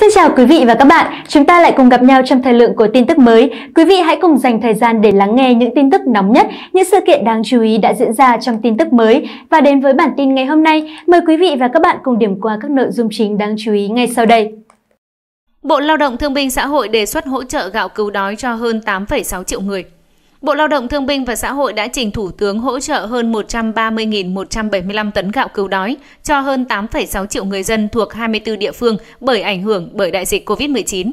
Xin chào quý vị và các bạn, chúng ta lại cùng gặp nhau trong thời lượng của tin tức mới. Quý vị hãy cùng dành thời gian để lắng nghe những tin tức nóng nhất, những sự kiện đáng chú ý đã diễn ra trong tin tức mới. Và đến với bản tin ngày hôm nay, mời quý vị và các bạn cùng điểm qua các nội dung chính đáng chú ý ngay sau đây. Bộ Lao động Thương binh Xã hội đề xuất hỗ trợ gạo cứu đói cho hơn 8,6 triệu người. Bộ Lao động Thương binh và Xã hội đã trình Thủ tướng hỗ trợ hơn 130.175 tấn gạo cứu đói cho hơn 8,6 triệu người dân thuộc 24 địa phương bởi ảnh hưởng bởi đại dịch COVID-19.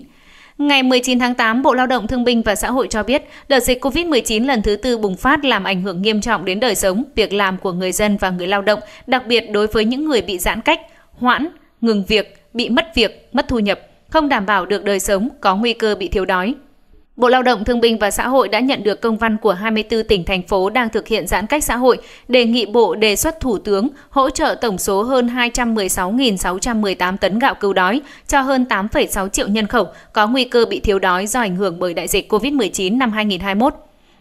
Ngày 19 tháng 8, Bộ Lao động Thương binh và Xã hội cho biết, đợt dịch COVID-19 lần thứ tư bùng phát làm ảnh hưởng nghiêm trọng đến đời sống, việc làm của người dân và người lao động, đặc biệt đối với những người bị giãn cách, hoãn, ngừng việc, bị mất việc, mất thu nhập, không đảm bảo được đời sống, có nguy cơ bị thiếu đói, Bộ Lao động Thương binh và Xã hội đã nhận được công văn của 24 tỉnh thành phố đang thực hiện giãn cách xã hội, đề nghị Bộ đề xuất Thủ tướng hỗ trợ tổng số hơn 216.618 tấn gạo cứu đói cho hơn 8,6 triệu nhân khẩu có nguy cơ bị thiếu đói do ảnh hưởng bởi đại dịch COVID-19 năm 2021.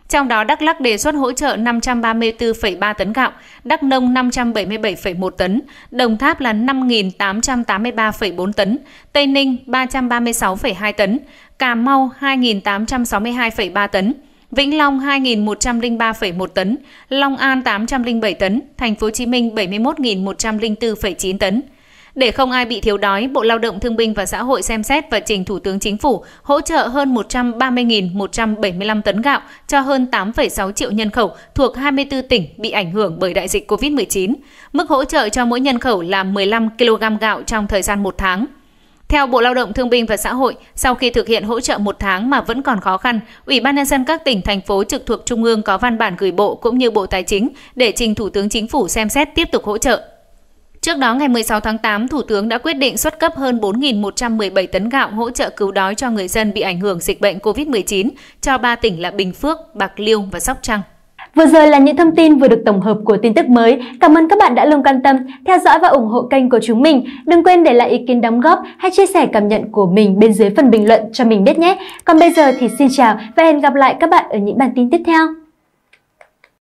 Trong đó Đắk Lắc đề xuất hỗ trợ 534,3 tấn gạo, Đắk Nông 577,1 tấn, Đồng Tháp là 5.883,4 tấn, Tây Ninh 336,2 tấn, Cà Mau 2.862,3 tấn, Vĩnh Long 2.103,1 tấn, Long An 807 tấn, Thành phố Hồ Chí Minh 71.104,9 tấn. Để không ai bị thiếu đói, Bộ Lao động Thương binh và Xã hội xem xét và trình Thủ tướng Chính phủ hỗ trợ hơn 130.175 tấn gạo cho hơn 8,6 triệu nhân khẩu thuộc 24 tỉnh bị ảnh hưởng bởi đại dịch COVID-19. Mức hỗ trợ cho mỗi nhân khẩu là 15 kg gạo trong thời gian một tháng. Theo Bộ Lao động Thương binh và Xã hội, sau khi thực hiện hỗ trợ một tháng mà vẫn còn khó khăn, Ủy ban nhân dân các tỉnh, thành phố trực thuộc Trung ương có văn bản gửi Bộ cũng như Bộ Tài chính để trình Thủ tướng Chính phủ xem xét tiếp tục hỗ trợ Trước đó, ngày 16 tháng 8, Thủ tướng đã quyết định xuất cấp hơn 4.117 tấn gạo hỗ trợ cứu đói cho người dân bị ảnh hưởng dịch bệnh COVID-19 cho ba tỉnh là Bình Phước, Bạc Liêu và Sóc Trăng. Vừa rồi là những thông tin vừa được tổng hợp của tin tức mới. Cảm ơn các bạn đã luôn quan tâm, theo dõi và ủng hộ kênh của chúng mình. Đừng quên để lại ý kiến đóng góp hay chia sẻ cảm nhận của mình bên dưới phần bình luận cho mình biết nhé. Còn bây giờ thì xin chào và hẹn gặp lại các bạn ở những bản tin tiếp theo.